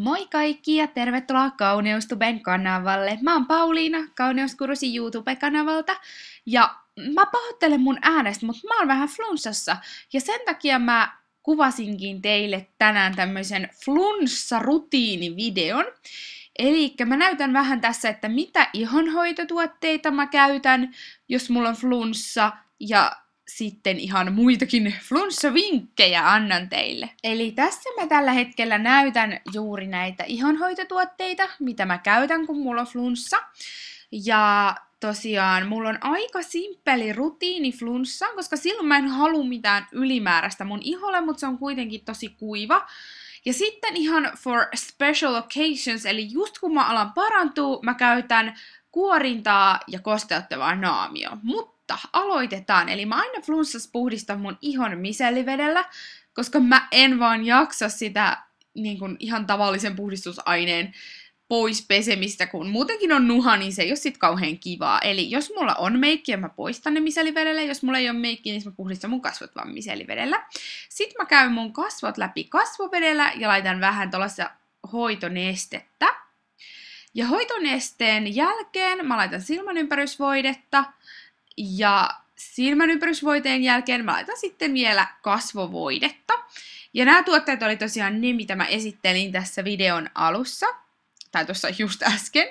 Moi kaikki ja tervetuloa Kauneustuben kanavalle. Mä oon Pauliina Kauneuskurusi YouTube-kanavalta ja mä pahoittelen mun äänestä, mutta mä oon vähän flunssassa ja sen takia mä kuvasinkin teille tänään tämmöisen flunssarutiinivideon. Eli mä näytän vähän tässä, että mitä ihonhoitotuotteita mä käytän, jos mulla on flunssa ja sitten ihan muitakin flunssavinkkejä annan teille. Eli tässä mä tällä hetkellä näytän juuri näitä ihonhoitotuotteita, mitä mä käytän, kun mulla on flunssa. Ja tosiaan mulla on aika simppeli rutiini flunssaan, koska silloin mä en halua mitään ylimääräistä mun iholle, mutta se on kuitenkin tosi kuiva. Ja sitten ihan for special occasions, eli just kun mä alan parantua, mä käytän kuorintaa ja kosteuttavaa naamio. Mutta aloitetaan. Eli mä aina flunssas puhdistan mun ihon misellivedellä, koska mä en vaan jaksa sitä niin kuin ihan tavallisen puhdistusaineen pois pesemistä, kun muutenkin on nuha, niin se ei ole sit kauhean kivaa. Eli jos mulla on meikki, mä poistan ne miselivedellä. Jos mulla ei ole meikki, niin mä puhdistan mun kasvot vaan miselivedellä. Sitten mä käyn mun kasvot läpi kasvovedellä ja laitan vähän tuollaista hoitonestettä. Ja hoitonesteen jälkeen mä laitan silmänympärysvoidetta ja silmänympärysvoiteen jälkeen mä laitan sitten vielä kasvovoidetta. Ja nämä tuotteet oli tosiaan ne, mitä mä esittelin tässä videon alussa, tai tuossa just äsken.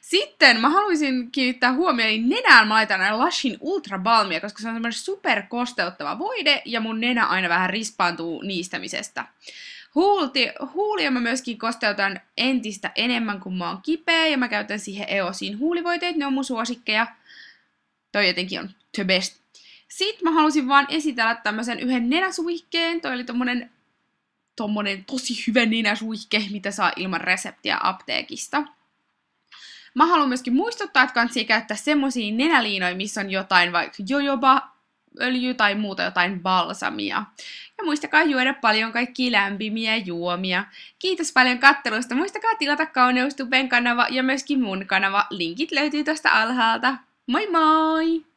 Sitten mä haluaisin kiinnittää huomioon, nenään mä laitan Lashin Ultra Balmia, koska se on semmoinen superkosteuttava voide, ja mun nenä aina vähän rispaantuu niistämisestä. Huulti, huulia mä myöskin kosteutan entistä enemmän, kun mä oon kipeä ja mä käytän siihen EOSin huulivoiteet, ne on mun suosikkeja. Toi jotenkin on the best. Sitten mä halusin vaan esitellä tämmöisen yhden nenäsuihkeen. Toi oli tommonen, tommonen tosi hyvä nenäsuihke, mitä saa ilman reseptiä apteekista. Mä haluan myöskin muistuttaa, että kannattaa käyttää semmoisia nenäliinoja, missä on jotain vaikka jojoba öljy tai muuta jotain balsamia. Ja muistakaa juoda paljon kaikki lämpimiä juomia. Kiitos paljon kattelusta. Muistakaa tilata Kauneustuben kanava ja myöskin mun kanava. Linkit löytyy tuosta alhaalta. Moi moi!